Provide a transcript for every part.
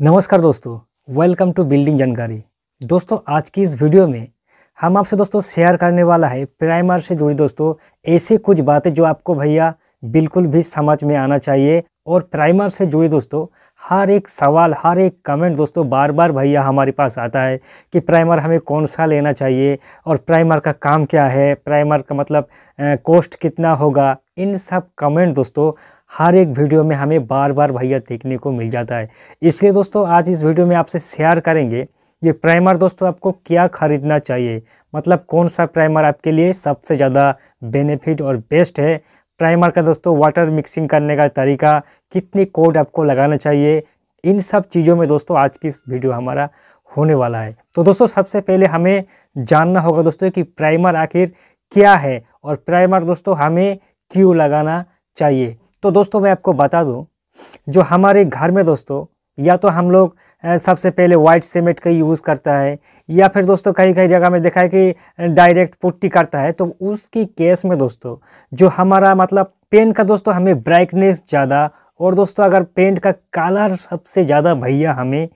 नमस्कार दोस्तों welcome to building जानकारी दोस्तों आज की इस वीडियो में हम आपसे दोस्तों शेयर करने वाला है प्राइमर से जुड़ी दोस्तों ऐसे कुछ बातें जो आपको भैया बिल्कुल भी समझ में आना चाहिए और प्राइमर से जुड़ी दोस्तों हर एक सवाल हर एक कमेंट दोस्तों बार बार भैया हमारे पास आता है कि प्राइमर हमें कौन सा लेना चाहिए और प्राइमर का काम क्या है प्राइमर का मतलब कॉस्ट कितना होगा इन सब कमेंट दोस्तों हर एक वीडियो में हमें बार बार भैया देखने को मिल जाता है इसलिए दोस्तों आज इस वीडियो में आपसे शेयर करेंगे ये प्राइमर दोस्तों आपको क्या खरीदना चाहिए मतलब कौन सा प्राइमर आपके लिए सबसे ज़्यादा बेनिफिट और बेस्ट है प्राइमर का दोस्तों वाटर मिक्सिंग करने का तरीका कितनी कोड आपको लगाना चाहिए इन सब चीज़ों में दोस्तों आज की इस वीडियो हमारा होने वाला है तो दोस्तों सबसे पहले हमें जानना होगा दोस्तों कि प्राइमर आखिर क्या है और प्राइमर दोस्तों हमें क्यों लगाना चाहिए तो दोस्तों मैं आपको बता दूँ जो हमारे घर में दोस्तों या तो हम लोग सबसे पहले वाइट सीमेंट का यूज़ करता है या फिर दोस्तों कहीं कहीं जगह में देखा है कि डायरेक्ट पुट्टी करता है तो उसकी केस में दोस्तों जो हमारा मतलब पेन का दोस्तों हमें ब्राइटनेस ज़्यादा और दोस्तों अगर पेंट का कलर सबसे ज़्यादा भैया हमें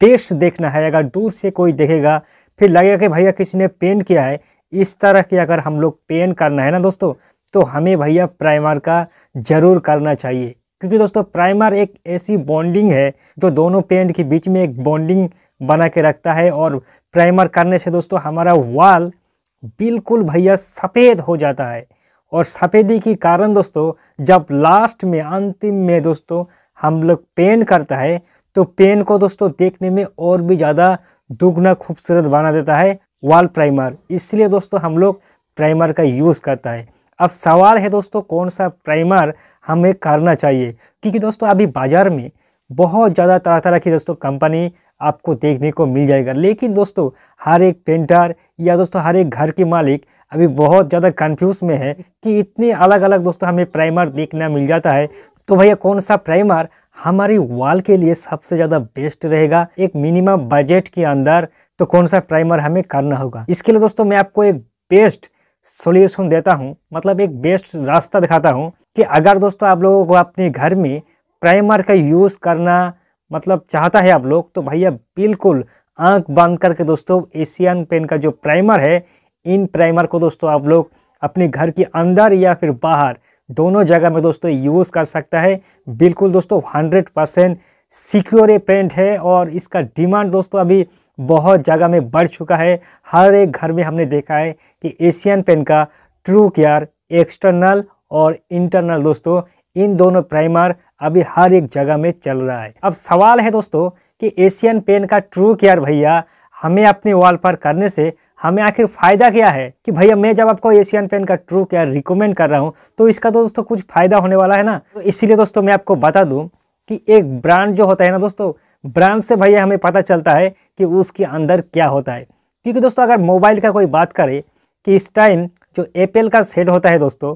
बेस्ट देखना है अगर दूर से कोई देखेगा फिर लगेगा कि भैया किसी ने पेंट किया है इस तरह की अगर हम लोग पेंट करना है ना दोस्तों तो हमें भैया प्राइमर का ज़रूर करना चाहिए क्योंकि दोस्तों प्राइमर एक ऐसी बॉन्डिंग है जो दोनों पेंट के बीच में एक बॉन्डिंग बना के रखता है और प्राइमर करने से दोस्तों हमारा वाल बिल्कुल भैया सफ़ेद हो जाता है और सफ़ेदी के कारण दोस्तों जब लास्ट में अंतिम में दोस्तों हम लोग पेंट करता है तो पेन को दोस्तों देखने में और भी ज़्यादा दुगना खूबसूरत बना देता है वाल प्राइमर इसलिए दोस्तों हम लोग प्राइमर का यूज़ करता है अब सवाल है दोस्तों कौन सा प्राइमर हमें करना चाहिए क्योंकि दोस्तों अभी बाज़ार में बहुत ज़्यादा तरह तरह की दोस्तों कंपनी आपको देखने को मिल जाएगा लेकिन दोस्तों हर एक पेंटर या दोस्तों हर एक घर के मालिक अभी बहुत ज़्यादा कंफ्यूज में है कि इतने अलग अलग दोस्तों हमें प्राइमर देखना मिल जाता है तो भैया कौन सा प्राइमर हमारी वॉल के लिए सबसे ज़्यादा बेस्ट रहेगा एक मिनिमम बजट के अंदर तो कौन सा प्राइमर हमें करना होगा इसके लिए दोस्तों मैं आपको एक बेस्ट सोल्यूशन देता हूँ मतलब एक बेस्ट रास्ता दिखाता हूँ कि अगर दोस्तों आप लोगों को अपने घर में प्राइमर का यूज़ करना मतलब चाहता है आप लोग तो भैया बिल्कुल आंख बंद करके दोस्तों एशियन पेन का जो प्राइमर है इन प्राइमर को दोस्तों आप लोग अपने घर के अंदर या फिर बाहर दोनों जगह में दोस्तों यूज़ कर सकता है बिल्कुल दोस्तों हंड्रेड परसेंट सिक्योर पेंट है और इसका डिमांड दोस्तों अभी बहुत जगह में बढ़ चुका है हर एक घर में हमने देखा है कि एशियन पेन का ट्रू केयर एक्सटर्नल और इंटरनल दोस्तों इन दोनों प्राइमर अभी हर एक जगह में चल रहा है अब सवाल है दोस्तों कि एशियन पेन का ट्रू केयर भैया हमें अपने वॉल पर करने से हमें आखिर फ़ायदा क्या है कि भैया मैं जब आपको एशियन पेन का ट्रू केयर रिकमेंड कर रहा हूँ तो इसका तो दोस्तों कुछ फ़ायदा होने वाला है ना तो इसीलिए दोस्तों मैं आपको बता दूँ कि एक ब्रांड जो होता है ना दोस्तों ब्रांड से भैया हमें पता चलता है कि उसके अंदर क्या होता है क्योंकि दोस्तों अगर मोबाइल का कोई बात करें कि इस टाइम जो एप्पल का सेट होता है दोस्तों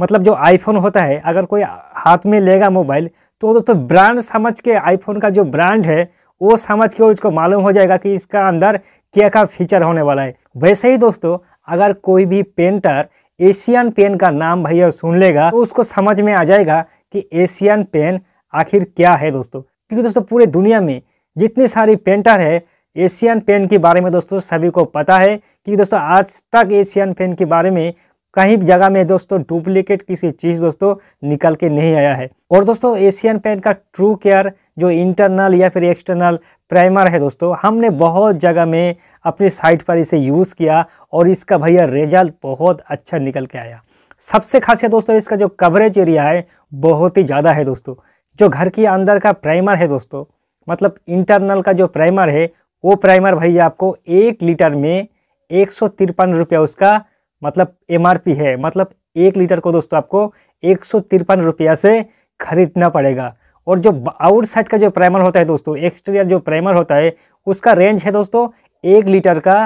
मतलब जो आईफोन होता है अगर कोई हाथ में लेगा मोबाइल तो दोस्तों ब्रांड समझ के आईफोन का जो ब्रांड है वो समझ के उसको मालूम हो जाएगा कि इसका अंदर क्या क्या फीचर होने वाला है वैसे ही दोस्तों अगर कोई भी पेंटर एशियन पेन का नाम भैया सुन लेगा तो उसको समझ में आ जाएगा कि एशियन पेन आखिर क्या है दोस्तों क्योंकि दोस्तों पूरे दुनिया में जितनी सारी पेंटर है एशियन पेंट के बारे में दोस्तों सभी को पता है क्योंकि दोस्तों आज तक एशियन पेंट के बारे में कहीं भी जगह में दोस्तों डुप्लीकेट किसी चीज़ दोस्तों निकल के नहीं आया है और दोस्तों एशियन पेंट का ट्रू केयर जो इंटरनल या फिर एक्सटर्नल प्राइमर है दोस्तों हमने बहुत जगह में अपनी साइट पर इसे यूज़ किया और इसका भैया रिजल्ट बहुत अच्छा निकल के आया सबसे खासियत दोस्तों इसका जो कवरेज एरिया है बहुत ही ज़्यादा है दोस्तों जो घर के अंदर का प्राइमर है दोस्तों मतलब इंटरनल का जो प्राइमर है वो प्राइमर भाई आपको एक लीटर में एक सौ तिरपन रुपया उसका मतलब एमआरपी है मतलब एक लीटर को दोस्तों आपको एक सौ तिरपन रुपया से खरीदना पड़ेगा और जो आउटसाइड का जो प्राइमर होता है दोस्तों एक्सटीरियर जो प्राइमर होता है उसका रेंज है दोस्तों एक लीटर का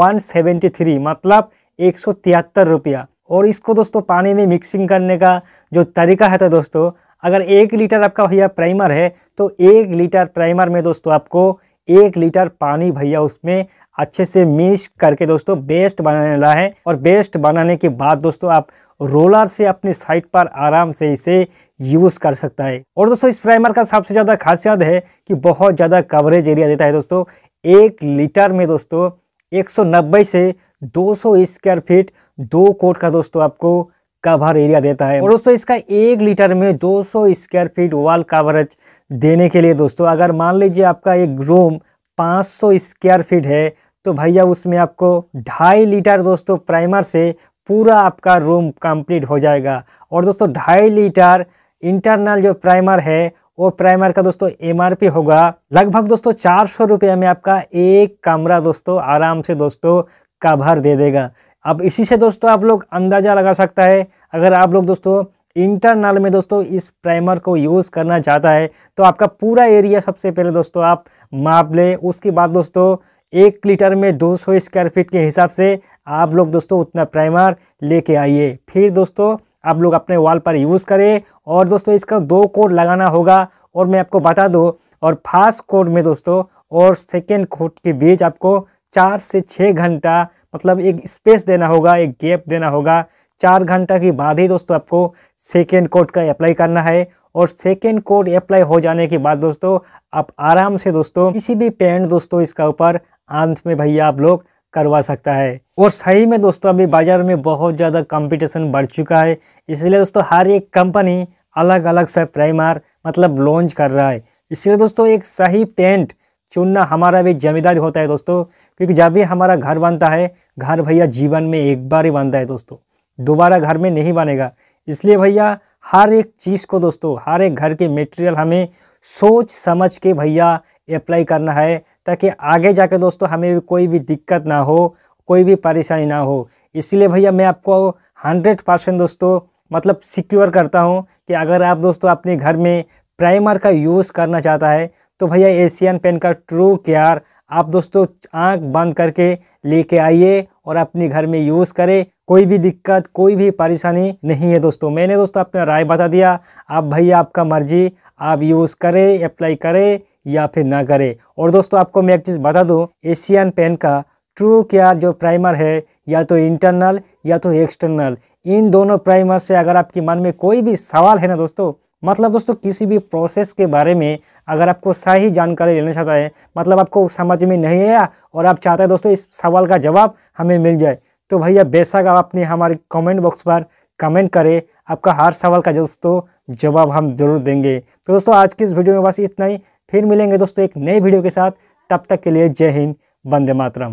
वन सेवेंटी थ्री मतलब एक सौ तिहत्तर रुपया और इसको दोस्तों पानी में मिक्सिंग करने का जो तरीका है था तो दोस्तों अगर एक लीटर आपका भैया प्राइमर है तो एक लीटर प्राइमर में दोस्तों आपको एक लीटर पानी भैया उसमें अच्छे से मिक्स करके दोस्तों बेस्ट बनाने ला है और बेस्ट बनाने के बाद दोस्तों आप रोलर से अपने साइड पर आराम से इसे यूज़ कर सकता है और दोस्तों इस प्राइमर का सबसे ज़्यादा खासियत है कि बहुत ज़्यादा कवरेज एरिया देता है दोस्तों एक लीटर में दोस्तों 190 से 200 स्क्वायर फीट दो कोट का दोस्तों आपको कवर एरिया देता है और दोस्तों इसका एक लीटर में 200 स्क्वायर फीट वॉल कवरेज देने के लिए दोस्तों अगर मान लीजिए आपका एक रूम 500 स्क्वायर फीट है तो भैया उसमें आपको ढाई लीटर दोस्तों प्राइमर से पूरा आपका रूम कंप्लीट हो जाएगा और दोस्तों ढाई लीटर इंटरनल जो प्राइमर है वो प्राइमर का दोस्तों एमआरपी होगा लगभग दोस्तों चार सौ रुपये में आपका एक कमरा दोस्तों आराम से दोस्तों कवर दे देगा अब इसी से दोस्तों आप लोग अंदाज़ा लगा सकता है अगर आप लोग दोस्तों इंटरनल में दोस्तों इस प्राइमर को यूज़ करना चाहता है तो आपका पूरा एरिया सबसे पहले दोस्तों आप माप लें उसके बाद दोस्तों एक लीटर में 200 स्क्वायर फीट के हिसाब से आप लोग दोस्तों उतना प्राइमर लेके आइए फिर दोस्तों आप लोग अपने वॉल पर यूज़ करें और दोस्तों इसका दो कोड लगाना होगा और मैं आपको बता दूँ और फास्ट कोड में दोस्तों और सेकेंड कोड के बीच आपको चार से छः घंटा मतलब एक स्पेस देना होगा एक गैप देना होगा चार घंटा के बाद ही दोस्तों आपको सेकेंड कोड का अप्लाई करना है और सेकेंड कोड अप्लाई हो जाने के बाद दोस्तों आप आराम से दोस्तों किसी भी पेंट दोस्तों इसका ऊपर अंत में भैया आप लोग करवा सकता है और सही में दोस्तों अभी बाज़ार में बहुत ज़्यादा कंपटीशन बढ़ चुका है इसलिए दोस्तों हर एक कंपनी अलग अलग सा प्राइमर मतलब लॉन्च कर रहा है इसलिए दोस्तों एक सही पेंट चुनना हमारा भी जिम्मेदारी होता है दोस्तों क्योंकि जब भी हमारा घर बनता है घर भैया जीवन में एक बार ही बनता है दोस्तों दोबारा घर में नहीं बनेगा इसलिए भैया हर एक चीज़ को दोस्तों हर एक घर के मटेरियल हमें सोच समझ के भैया अप्लाई करना है ताकि आगे जाके दोस्तों हमें भी कोई भी दिक्कत ना हो कोई भी परेशानी ना हो इसलिए भैया मैं आपको हंड्रेड परसेंट दोस्तों मतलब सिक्योर करता हूँ कि अगर आप दोस्तों अपने घर में प्राइमर का यूज़ करना चाहता है तो भैया एशियन पेन का ट्रू केयर आप दोस्तों आंख बंद करके लेके आइए और अपने घर में यूज़ करें कोई भी दिक्कत कोई भी परेशानी नहीं है दोस्तों मैंने दोस्तों अपना राय बता दिया आप भाई आपका मर्जी आप यूज़ करें अप्लाई करें या फिर ना करें और दोस्तों आपको मैं एक चीज़ बता दूँ एशियन पेन का ट्रू केयर जो प्राइमर है या तो इंटरनल या तो एक्सटर्नल इन दोनों प्राइमर से अगर आपके मन में कोई भी सवाल है ना दोस्तों मतलब दोस्तों किसी भी प्रोसेस के बारे में अगर आपको सही जानकारी लेना चाहता है मतलब आपको समझ में नहीं आया और आप चाहते हैं दोस्तों इस सवाल का जवाब हमें मिल जाए तो भैया बेशक आप अपने हमारे कमेंट बॉक्स पर कमेंट करें आपका हर सवाल का दोस्तों जवाब हम जरूर देंगे तो दोस्तों आज की इस वीडियो में बस इतना ही फिर मिलेंगे दोस्तों एक नई वीडियो के साथ तब तक के लिए जय हिंद बंदे मातरम